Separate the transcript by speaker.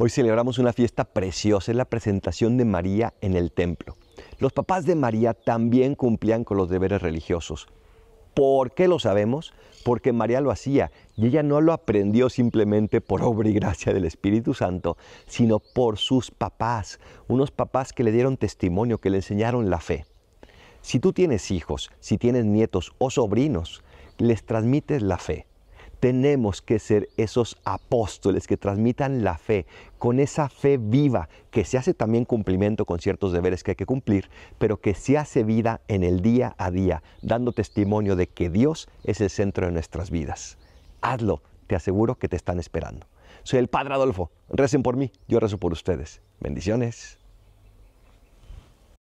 Speaker 1: Hoy celebramos una fiesta preciosa, es la presentación de María en el templo. Los papás de María también cumplían con los deberes religiosos. ¿Por qué lo sabemos? Porque María lo hacía y ella no lo aprendió simplemente por obra y gracia del Espíritu Santo, sino por sus papás, unos papás que le dieron testimonio, que le enseñaron la fe. Si tú tienes hijos, si tienes nietos o sobrinos, les transmites la fe tenemos que ser esos apóstoles que transmitan la fe, con esa fe viva, que se hace también cumplimiento con ciertos deberes que hay que cumplir, pero que se hace vida en el día a día, dando testimonio de que Dios es el centro de nuestras vidas. Hazlo, te aseguro que te están esperando. Soy el Padre Adolfo, recen por mí, yo rezo por ustedes. Bendiciones.